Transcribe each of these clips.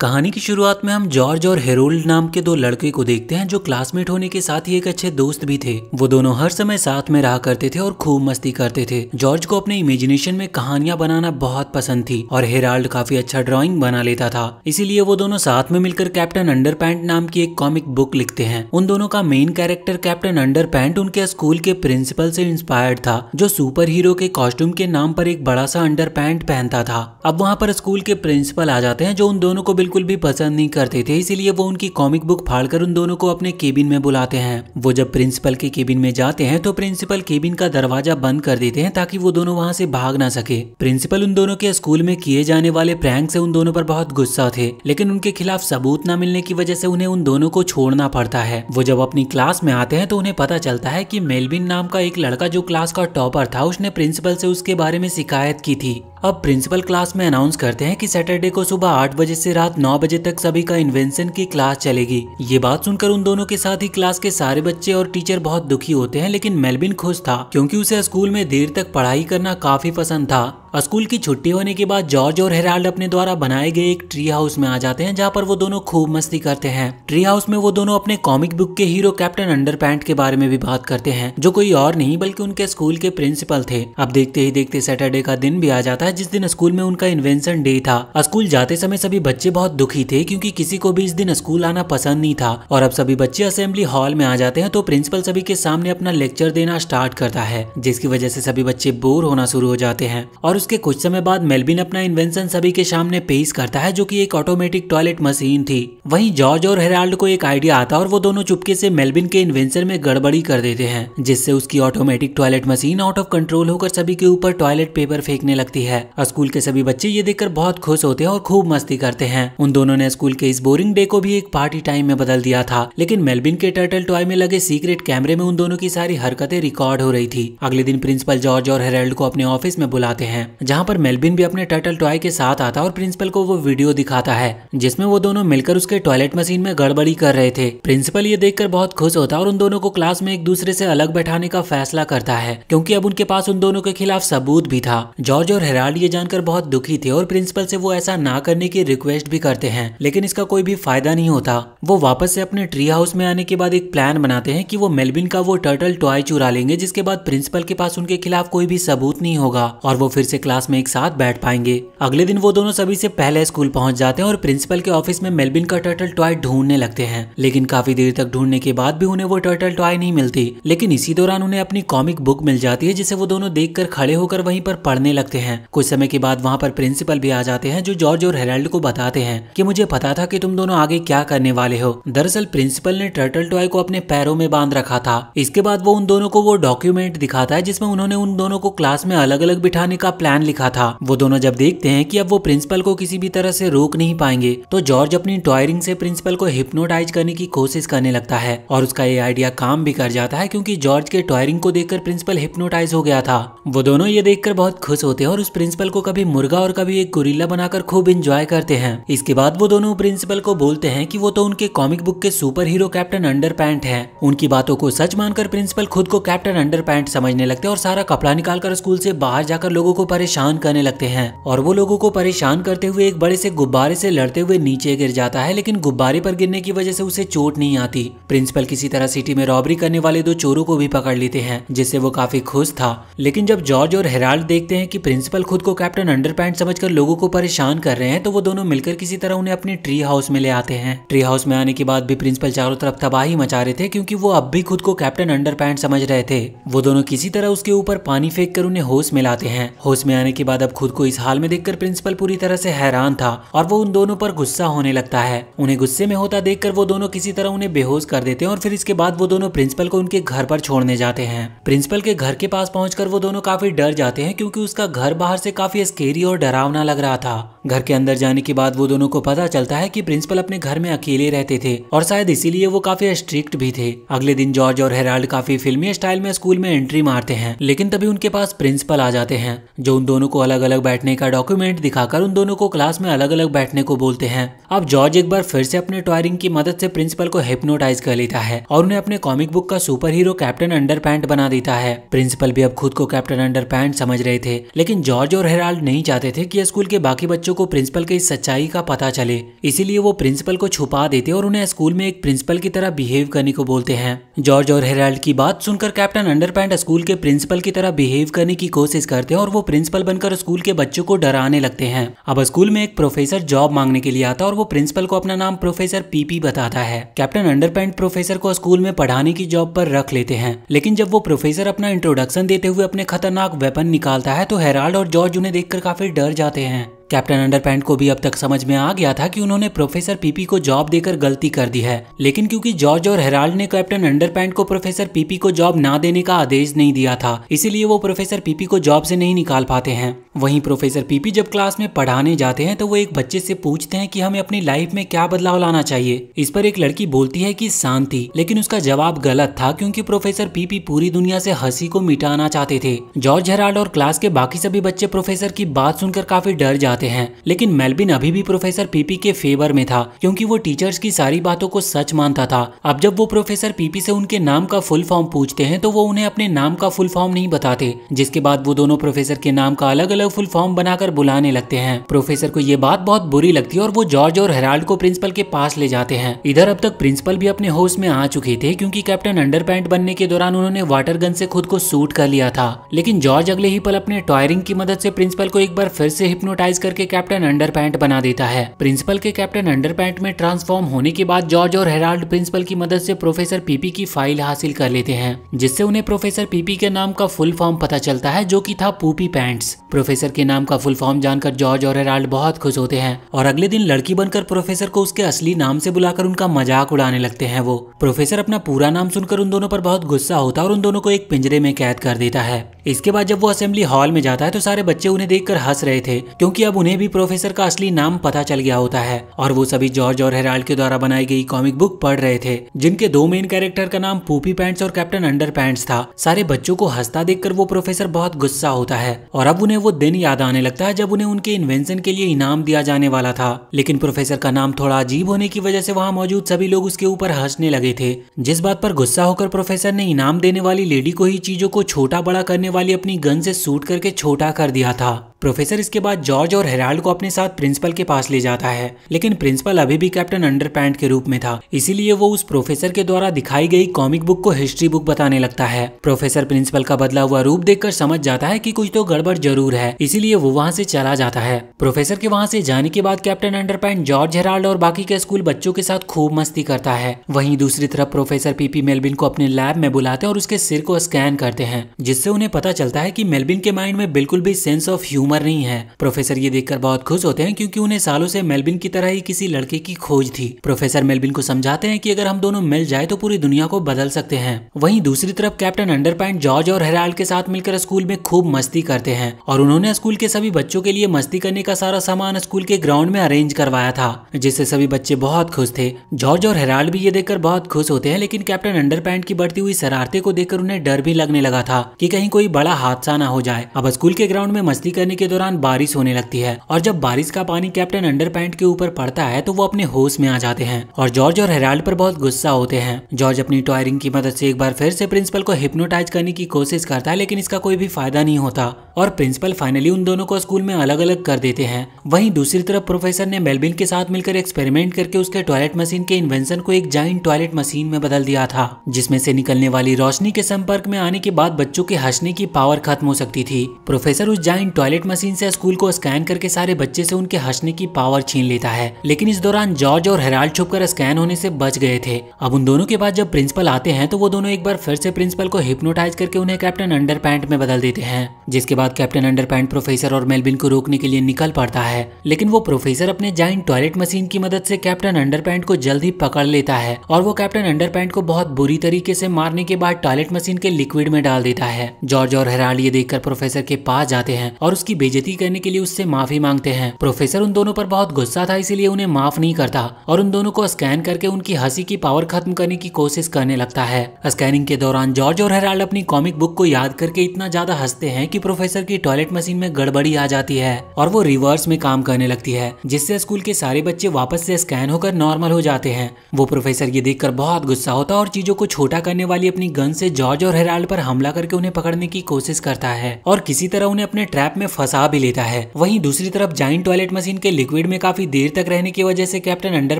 कहानी की शुरुआत में हम जॉर्ज और हेरोल्ड नाम के दो लड़के को देखते हैं जो क्लासमेट होने के साथ ही एक अच्छे दोस्त भी थे वो दोनों हर समय साथ में रहा करते थे और खूब मस्ती करते थे जॉर्ज को अपने इमेजिनेशन में कहानियां बनाना बहुत पसंद थी और हेराल्ड काफी अच्छा ड्राइंग बना लेता था इसीलिए वो दोनों साथ में मिलकर कैप्टन अंडर नाम की एक कॉमिक बुक लिखते हैं उन दोनों का मेन कैरेक्टर कैप्टन अंडर उनके स्कूल के प्रिंसिपल से इंस्पायर्ड था जो सुपर हीरो के कॉस्ट्यूम के नाम पर एक बड़ा सा अंडर पहनता था अब वहाँ पर स्कूल के प्रिंसिपल आ जाते हैं जो उन दोनों को बिल्कुल बिल्कुल भी पसंद नहीं करते थे इसीलिए वो उनकी कॉमिक बुक फाड़कर उन दोनों को अपने केबिन में बुलाते हैं वो जब प्रिंसिपल के केबिन में जाते हैं तो प्रिंसिपल केबिन का दरवाजा बंद कर देते हैं ताकि वो दोनों वहाँ से भाग ना सके प्रिंसिपल उन दोनों के स्कूल में किए जाने वाले प्रैंक से उन दोनों पर बहुत गुस्सा थे लेकिन उनके खिलाफ सबूत न मिलने की वजह से उन्हें उन दोनों को छोड़ना पड़ता है वो जब अपनी क्लास में आते हैं तो उन्हें पता चलता है की मेलबिन नाम का एक लड़का जो क्लास का टॉपर था उसने प्रिंसिपल से उसके बारे में शिकायत की थी अब प्रिंसिपल क्लास में अनाउंस करते हैं कि सैटरडे को सुबह आठ बजे से रात नौ बजे तक सभी का इन्वेंशन की क्लास चलेगी ये बात सुनकर उन दोनों के साथ ही क्लास के सारे बच्चे और टीचर बहुत दुखी होते हैं लेकिन मेलबिन खुश था क्योंकि उसे स्कूल में देर तक पढ़ाई करना काफी पसंद था स्कूल की छुट्टी होने के बाद जॉर्ज और हेराल्ड अपने द्वारा बनाए गए एक ट्री हाउस में आ जाते हैं जहाँ पर वो दोनों खूब मस्ती करते हैं ट्री हाउस में वो दोनों अपने कॉमिक बुक के हीरो कैप्टन अंडर के बारे में भी बात करते हैं जो कोई और नहीं बल्कि उनके स्कूल के प्रिंसिपल थे अब देखते ही देखते सैटरडे का दिन भी आ जाता है जिस दिन स्कूल में उनका इन्वेंशन डे था स्कूल जाते समय सभी बच्चे बहुत दुखी थे क्योंकि किसी को भी इस दिन स्कूल आना पसंद नहीं था और अब सभी बच्चे असेंबली हॉल में आ जाते हैं तो प्रिंसिपल सभी के सामने अपना लेक्चर देना स्टार्ट करता है जिसकी वजह से सभी बच्चे बोर होना शुरू हो जाते हैं और उसके कुछ समय बाद मेलबिन अपना इन्वेंशन सभी के सामने पेश करता है जो कि एक ऑटोमेटिक टॉयलेट मशीन थी वहीं जॉर्ज और हेराल्ड को एक आइडिया आता और वो दोनों चुपके से मेलबिन के इन्वेंशन में गड़बड़ी कर देते हैं जिससे उसकी automatic toilet machine out of control होकर सभी के ऊपर टॉयलेट पेपर फेंकने लगती है स्कूल के सभी बच्चे ये देखकर बहुत खुश होते हैं और खूब मस्ती करते हैं उन दोनों ने स्कूल के इस बोरिंग डे को भी एक पार्टी टाइम में बदल दिया था लेकिन मेलबिन के टर्टल टॉय में लगे सीक्रेट कैमरे में उन दोनों की सारी हरकतें रिकॉर्ड हो रही थी अगले दिन प्रिंसिपल जॉर्ज और हेराल्ड को अपने ऑफिस में बुलाते हैं जहाँ पर मेलबिन भी अपने टर्टल टॉय के साथ आता और प्रिंसिपल को वो वीडियो दिखाता है जिसमें वो दोनों मिलकर उसके टॉयलेट मशीन में गड़बड़ी कर रहे थे प्रिंसिपल ये देखकर बहुत खुश होता और उन दोनों को क्लास में एक दूसरे से अलग बैठाने का फैसला करता है क्योंकि अब उनके पास उन दोनों के खिलाफ सबूत भी था जॉर्ज और हेराल्ड ये जानकर बहुत दुखी थे और प्रिंसिपल से वो ऐसा ना करने की रिक्वेस्ट भी करते हैं लेकिन इसका कोई भी फायदा नहीं होता वो वापस से अपने ट्री हाउस में आने के बाद एक प्लान बनाते हैं कि वो मेलबिन का वो टर्टल टॉय चुरा लेंगे जिसके बाद प्रिंसिपल के पास उनके खिलाफ कोई भी सबूत नहीं होगा और वो फिर से क्लास में एक साथ बैठ पाएंगे अगले दिन वो दोनों सभी से पहले स्कूल पहुंच जाते हैं और प्रिंसिपल के ऑफिस में मेलबिन का टर्टल टॉय ढूंढने लगते हैं लेकिन काफी देर तक ढूंढने के बाद भी उन्हें वो टर्टल टॉय नहीं मिलती लेकिन इसी दौरान उन्हें अपनी कॉमिक बुक मिल जाती है जिसे वो दोनों देख खड़े होकर वहीं पर पढ़ने लगते हैं कुछ समय के बाद वहाँ पर प्रिंसिपल भी आ जाते हैं जो जॉर्ज और हेराल्ड को बताते हैं की मुझे पता था की तुम दोनों आगे क्या करने वाले हो दरअसल प्रिंसिपल ने टर्टल टॉय को अपने पैरों में बांध रखा था इसके बाद वो उन दोनों को वो डॉक्यूमेंट दिखाता है जिसमें उन्होंने उन दोनों को क्लास में अलग अलग बिठाने का प्लान प्लान लिखा था वो दोनों जब देखते हैं कि अब वो प्रिंसिपल को किसी भी तरह से रोक नहीं पाएंगे तो जॉर्ज अपनी टॉयरिंग से प्रिंसिपल को हिप्नोटाइज करने की कोशिश करने लगता है और उसका ये आइडिया काम भी कर जाता है क्योंकि जॉर्ज के टॉयरिंग को देखकर प्रिंसिपल हिप्नोटाइज हो गया था वो दोनों ये देखकर बहुत खुश होते हैं और उस प्रिंसिपल को कभी मुर्गा और कभी एक गुरिल्ला बनाकर खूब इंजॉय करते हैं इसके बाद वो दोनों प्रिंसिपल को बोलते हैं की वो तो उनके कॉमिक बुक के super hero Captain Underpant है उनकी बातों को सच मानकर प्रिंसिपल खुद को कैप्टन अंडर समझने लगते हैं और सारा कपड़ा निकालकर स्कूल से बाहर जाकर लोगों को परेशान करने लगते हैं और वो लोगों को परेशान करते हुए एक बड़े से गुब्बारे से लड़ते हुए नीचे गिर जाता है लेकिन गुब्बारे पर गिरने की वजह से उसे चोट नहीं आती प्रिंसिपल किसी तरह सिटी में रॉबरी करने वाले दो चोरों को भी पकड़ लेते हैं जिससे वो काफी खुश था लेकिन जब जॉर्ज और हेराल्ड देखते हैं कि प्रिंसिपल खुद को कैप्टन अंडर समझकर लोगों को परेशान कर रहे हैं तो वो दोनों मिलकर किसी तरह उन्हें अपने ट्री हाउस में ले आते हैं ट्री हाउस में आने के बाद भी प्रिंसिपल चारों तरफ तबाही मचा रहे थे क्योंकि वो अब भी खुद को कैप्टन अंडर समझ रहे थे वो दोनों किसी तरह उसके ऊपर पानी फेंक कर उन्हें होश में लाते हैं होश में आने के बाद अब खुद को इस हाल में देखकर प्रिंसिपल पूरी तरह से हैरान था और वो उन दोनों पर गुस्सा होने लगता है उन्हें गुस्से में होता देखकर वो दोनों किसी तरह उन्हें बेहोश कर देते हैं और फिर इसके बाद वो दोनों प्रिंसिपल को उनके घर पर छोड़ने जाते हैं प्रिंसिपल के घर के पास पहुंचकर वो दोनों काफी डर जाते हैं क्योंकि उसका घर बाहर से काफी स्केरी और डरावना लग रहा था घर के अंदर जाने के बाद वो दोनों को पता चलता है कि प्रिंसिपल अपने घर में अकेले रहते थे और शायद इसीलिए वो काफी स्ट्रिक्ट भी थे अगले दिन जॉर्ज और हेराल्ड काफी फिल्मी स्टाइल में स्कूल में एंट्री मारते हैं लेकिन तभी उनके पास प्रिंसिपल आ जाते हैं जो उन दोनों को अलग अलग बैठने का डॉक्यूमेंट दिखाकर उन दोनों को क्लास में अलग अलग बैठने को बोलते हैं अब जॉर्ज एक बार फिर से अपने टॉयरिंग की मदद से प्रिंसिपल को हिप्नोटाइज कर लेता है और उन्हें अपने कॉमिक बुक का सुपर हीरो कैप्टन अंडर बना देता है प्रिंसिपल भी अब खुद को कैप्टन अंडर समझ रहे थे लेकिन जॉर्ज और हेराल्ड नहीं चाहते थे कि स्कूल के बाकी बच्चों को प्रिंसिपल के इस सच्चाई का पता चले इसीलिए वो प्रिंसिपल को छुपा देते और उन्हें स्कूल में एक प्रिंसिपल की तरह बिहेव करने को बोलते हैं जॉर्ज और हेराल्ड की बात सुनकर कैप्टन अंडर स्कूल के प्रिंसिपल की तरह बिहेव करने की कोशिश करते हैं और वो प्रिंसिपल प्रिंसिपल बनकर स्कूल के बच्चों को डराने लगते हैं अब स्कूल में एक प्रोफेसर जॉब मांगने के लिए आता है और वो प्रिंसिपल को अपना नाम प्रोफेसर पीपी बताता है कैप्टन अंडरपैंट प्रोफेसर को स्कूल में पढ़ाने की जॉब पर रख लेते हैं लेकिन जब वो प्रोफेसर अपना इंट्रोडक्शन देते हुए अपने खतरनाक वेपन निकालता है तो हेराल्ड और जॉर्ज उन्हें देखकर काफी डर जाते हैं कैप्टन अंडरपैंट को भी अब तक समझ में आ गया था कि उन्होंने प्रोफेसर पीपी को जॉब देकर गलती कर दी है लेकिन क्योंकि जॉर्ज और हेराल्ड ने कैप्टन अंडरपैंट को प्रोफेसर पीपी को जॉब ना देने का आदेश नहीं दिया था इसीलिए वो प्रोफेसर पीपी को जॉब से नहीं निकाल पाते हैं वहीं प्रोफेसर पीपी जब क्लास में पढ़ाने जाते हैं तो वो एक बच्चे से पूछते हैं कि हमें अपनी लाइफ में क्या बदलाव लाना चाहिए इस पर एक लड़की बोलती है कि शांति लेकिन उसका जवाब गलत था क्योंकि प्रोफेसर पीपी पूरी दुनिया से हंसी को मिटाना चाहते थे जॉर्ज हेराल्ड और क्लास के बाकी सभी बच्चे प्रोफेसर की बात सुनकर काफी डर जाते हैं लेकिन मेलबिन अभी भी प्रोफेसर पीपी के फेवर में था क्योंकि वो टीचर्स की सारी बातों को सच मानता था अब जब वो प्रोफेसर पीपी से उनके नाम का फुल फॉर्म पूछते हैं तो वो उन्हें अपने नाम का फुल फॉर्म नहीं बताते जिसके बाद वो दोनों प्रोफेसर के नाम का अलग अलग अलग फुल फॉर्म बनाकर बुलाने लगते हैं प्रोफेसर को ये बात बहुत बुरी लगती है और वो जॉर्ज और हेराल्ड को प्रिंसिपल के पास ले जाते हैं इधर अब तक प्रिंसिपल भी अपने होश में आ चुके थे क्योंकि कैप्टन अंडर बनने के दौरान उन्होंने वाटर गन से खुद को सूट कर लिया था लेकिन जॉर्ज अगले ही पल अपने टॉयरिंग की मदद से प्रिंसिपल को एक बार फिर से हिप्नोटाइज करके कैप्टन अंडर बना देता है प्रिंसिपल के कैप्टन अंडर में ट्रांसफॉर्म होने के बाद जॉर्ज और हेराल्ड प्रिंसिपल की मदद से प्रोफेसर पीपी की फाइल हासिल कर लेते हैं जिससे उन्हें प्रोफेसर पीपी के नाम का फुल फॉर्म पता चलता है जो की था पूपी पैंट्स प्रोफेसर प्रोफेसर के नाम का फुल फॉर्म जानकर जॉर्ज और हेराल्ड बहुत खुश होते हैं और अगले दिन लड़की बनकर प्रोफेसर को उसके असली नाम से बुलाकर उनका मजाक उड़ाने लगते हैं वो प्रोफेसर अपना पूरा नाम सुनकर उन दोनों पर बहुत गुस्सा होता है और उन दोनों को एक पिंजरे में कैद कर देता है इसके बाद जब वो असेंबली हॉल में जाता है तो सारे बच्चे उन्हें देख हंस रहे थे क्योंकि अब उन्हें भी प्रोफेसर का असली नाम पता चल गया होता है और वो सभी जॉर्ज और हेराल्ड के द्वारा बनाई गई कॉमिक बुक पढ़ रहे थे जिनके दो मेन कैरेक्टर का नाम पूपी पैंट्स और कैप्टन अंडर पैंट्स था सारे बच्चों को हंसता देखकर वो प्रोफेसर बहुत गुस्सा होता है और अब उन्हें वो दिन याद आने लगता है जब उन्हें उनके इन्वेंशन के लिए इनाम दिया जाने वाला था लेकिन प्रोफेसर का नाम थोड़ा अजीब होने की वजह से वहाँ मौजूद सभी लोग उसके ऊपर हंसने लगे थे जिस बात पर गुस्सा होकर प्रोफेसर ने इनाम देने वाली लेडी को ही चीजों को छोटा बड़ा करने वाली अपनी गन से सूट करके छोटा कर दिया था प्रोफेसर इसके बाद जॉर्ज और हेराल्ड को अपने साथ प्रिंसिपल के पास ले जाता है लेकिन प्रिंसिपल अभी भी कैप्टन अंडर के रूप में था इसीलिए वो उस प्रोफेसर के द्वारा दिखाई गई कॉमिक बुक को हिस्ट्री बुक बताने लगता है प्रोफेसर प्रिंसिपल का बदला हुआ रूप देखकर समझ जाता है की कुछ तो गड़बड़ जरूर है इसीलिए वो वहाँ से चला जाता है प्रोफेसर के वहाँ से जाने के बाद कैप्टन अंडर जॉर्ज हेराल्ड और बाकी के स्कूल बच्चों के साथ खूब मस्ती करता है वहीं दूसरी तरफ प्रोफेसर पीपी मेलबिन को अपने लैब में बुलाते हैं और उसके सिर को स्कैन करते हैं जिससे उन्हें पता चलता है कि मेलबिन के माइंड में बिल्कुल भी सेंस ऑफ ह्यूमर उम्र नहीं है प्रोफेसर ये देखकर बहुत खुश होते हैं क्योंकि उन्हें सालों से मेलबिन की तरह ही किसी लड़के की खोज थी प्रोफेसर मेलबिन को समझाते हैं कि अगर हम दोनों मिल जाए तो पूरी दुनिया को बदल सकते हैं वहीं दूसरी तरफ कैप्टन अंडरपैंट जॉर्ज और हेराल्ड के साथ मिलकर स्कूल में खूब मस्ती करते हैं और उन्होंने स्कूल के सभी बच्चों के लिए मस्ती करने का सारा सामान स्कूल के ग्राउंड में अरेंज करवाया था जिससे सभी बच्चे बहुत खुश थे जॉर्ज और हेराल्ड भी ये देखकर बहुत खुश होते हैं लेकिन कैप्टन अंडरपैंट की बढ़ती हुई शरारते को देखकर उन्हें डर भी लगने लगा था की कहीं कोई बड़ा हादसा ना हो जाए अब स्कूल के ग्राउंड में मस्ती करने के दौरान बारिश होने लगती है और जब बारिश का पानी कैप्टन अंडर के ऊपर पड़ता है तो वो अपने होश में आ जाते हैं और जॉर्ज और हेराल्ड पर बहुत गुस्सा होते हैं जॉर्ज अपनी टॉयरिंग की मदद से एक बार फिर से प्रिंसिपल को हिप्नोटाइज करने की कोशिश करता है लेकिन इसका कोई भी फायदा नहीं होता और प्रिंसिपल फाइनली उन दोनों को स्कूल में अलग अलग कर देते हैं वहीं दूसरी तरफ प्रोफेसर ने मेलबिन के साथ मिलकर एक्सपेरिमेंट करके उसके टॉयलेट मशीन के इन्वेंशन को एक जाइंट टॉयलेट मशीन में बदल दिया था जिसमें से निकलने वाली रोशनी के संपर्क में आने के बाद बच्चों के हंसने की पावर खत्म हो सकती थी प्रोफेसर उस जाइंट टॉयलेट मशीन से स्कूल को स्कैन करके सारे बच्चे से उनके हंसने की पावर छीन लेता है लेकिन इस दौरान जॉर्ज और हेराल्ड छुपकर स्कैन होने से बच गए थे अब उन दोनों के बाद जब प्रिंसिपल आते हैं तो वो दोनों एक बार फिर से प्रिंसिपल को हिप्नोटाइज करके उन्हें कैप्टन अंडर में बदल देते हैं जिसके बाद कैप्टन अंडर प्रोफेसर और मेलबिन को रोकने के लिए निकल पड़ता है लेकिन वो प्रोफेसर अपने जाइंट टॉयलेट मशीन की मदद से कैप्टन अंडर को ही पकड़ लेता है और वो कैप्टन अंडर को बहुत बुरी तरीके से मारने के बाद टॉयलेट मशीन के लिक्विड में डाल देता है जॉर्ज और हेराल्ड ये देखकर प्रोफेसर के पास जाते हैं और उसकी बेजती करने के लिए उससे माफी मांगते हैं प्रोफेसर उन दोनों पर बहुत गुस्सा था इसीलिए उन्हें माफ नहीं करता और उन दोनों को स्कैन करके उनकी हंसी की पावर खत्म करने की कोशिश करने लगता है स्कैनिंग के दौरान जॉर्ज और हेराल्ड अपनी कॉमिक बुक को याद करके इतना ज्यादा हंसते हैं की प्रोफेसर की टॉयलेट मशीन में गड़बड़ी आ जाती है और वो रिवर्स में काम करने लगती है जिससे स्कूल के सारे बच्चे वापस से स्कैन होकर नॉर्मल हो जाते हैं वो प्रोफेसर ये देखकर बहुत गुस्सा होता और चीजों को छोटा करने वाली अपनी गन से जॉर्ज और हेराल्ड पर हमला करके उन्हें पकड़ने की कोशिश करता है और किसी तरह उन्हें अपने ट्रैप में फंस फंसा भी लेता है वही दूसरी तरफ जॉइंट टॉयलेट मशीन के लिक्विड में काफी देर तक रहने की वजह से कैप्टन अंडर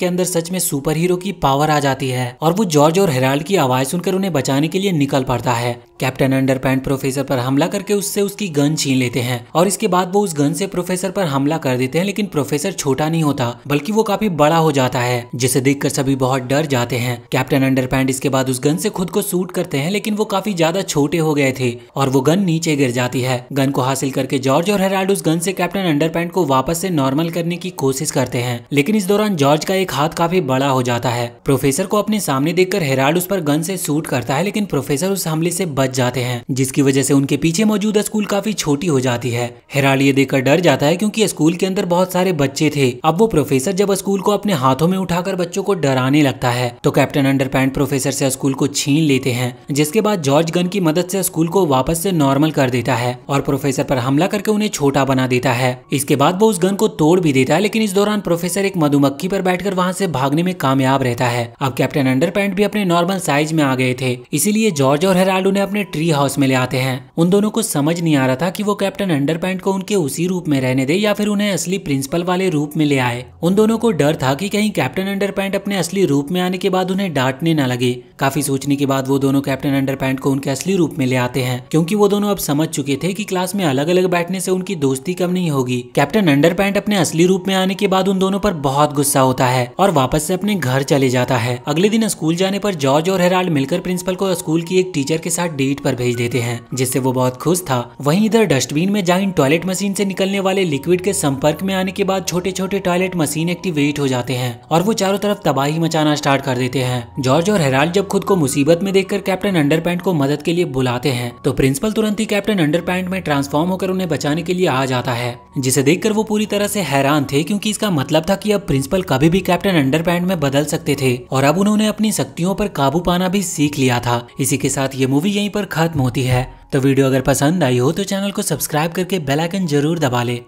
के अंदर सच में सुपर हीरो की पावर आ जाती है और वो जॉर्ज और हेराल्ड की आवाज सुनकर उन्हें बचाने के लिए निकल पड़ता है कैप्टन अंडर प्रोफेसर पर हमला करके उससे उसकी गन छीन लेते हैं और इसके बाद वो उस गन से प्रोफेसर पर हमला कर देते हैं लेकिन प्रोफेसर छोटा नहीं होता बल्कि वो काफी बड़ा हो जाता है जिसे देखकर सभी बहुत डर जाते हैं कैप्टन अंडर इसके बाद उस गन से खुद को सूट करते हैं लेकिन वो काफी ज्यादा छोटे हो गए थे और वो गन नीचे गिर जाती है गन को हासिल करके जॉर्ज और हेराल्ड उस गन से कैप्टन अंडरपैंट को वापस से नॉर्मल करने की कोशिश करते हैं लेकिन इस दौरान जॉर्ज का एक हाथ काफी बड़ा हो जाता है प्रोफेसर को अपने सामने देखकर हेराल्ड उस पर गन से शूट करता है लेकिन प्रोफेसर उस हमले से बच जाते हैं जिसकी वजह से उनके पीछे मौजूद स्कूल काफी छोटी हो जाती है हेराल्ड ये देखकर डर जाता है क्यूँकी स्कूल के अंदर बहुत सारे बच्चे थे अब वो प्रोफेसर जब स्कूल को अपने हाथों में उठाकर बच्चों को डराने लगता है तो कैप्टन अंडर प्रोफेसर से स्कूल को छीन लेते हैं जिसके बाद जॉर्ज गन की मदद से स्कूल को वापस से नॉर्मल कर देता है और प्रोफेसर पर हमला करके उन्हें छोटा बना देता है इसके बाद वो उस गन को तोड़ भी देता है लेकिन इस दौरान प्रोफेसर एक मधुमक्खी पर बैठकर वहाँ से भागने में कामयाब रहता है अब कैप्टन अंडर भी अपने नॉर्मल साइज में आ गए थे इसीलिए जॉर्ज और हेराल्ड उन्हें अपने ट्री हाउस में ले आते हैं उन दोनों को समझ नहीं आ रहा था की वो कैप्टन अंडर को उनके उसी रूप में रहने दे या फिर उन्हें असली प्रिंसिपल वाले रूप में ले आए उन दोनों को डर था की कहीं कैप्टन अंडर अपने असली रूप में आने के बाद उन्हें डांटने न लगे काफी सोचने के बाद वो दोनों कैप्टन अंडर को उनके असली रूप में ले आते हैं क्योंकि वो दोनों अब समझ चुके थे कि क्लास में अलग अलग बैठ बैठने से उनकी दोस्ती कम नहीं होगी कैप्टन अंडर अपने असली रूप में आने के बाद उन दोनों पर बहुत गुस्सा होता है और वापस से अपने घर चले जाता है अगले दिन स्कूल जाने पर जॉर्ज और हेराल्ड मिलकर प्रिंसिपल को स्कूल की एक टीचर के साथ डेट पर भेज देते हैं जिससे वो बहुत खुश था वहीं इधर डस्टबिन में जाइन टॉयलेट मशीन से निकलने वाले लिक्विड के संपर्क में आने के बाद छोटे छोटे टॉयलेट मशीन एक्टिवेट हो जाते हैं और वो चारों तरफ तबाही मचाना स्टार्ट कर देते हैं जॉर्ज और हेराल्ड जब खुद को मुसीबत में देखकर कैप्टन अंडर को मदद के लिए बुलाते हैं तो प्रिंसिपल तुरंत ही कैप्टन अंडर में ट्रांसफॉर्म होकर उन्हें बचाने के लिए आ जाता है जिसे देखकर वो पूरी तरह से हैरान थे क्योंकि इसका मतलब था कि अब प्रिंसिपल कभी भी कैप्टन अंडरपैंड में बदल सकते थे और अब उन्होंने अपनी शक्तियों पर काबू पाना भी सीख लिया था इसी के साथ ये मूवी यहीं पर खत्म होती है तो वीडियो अगर पसंद आई हो तो चैनल को सब्सक्राइब करके बेल आइकन जरूर दबा ले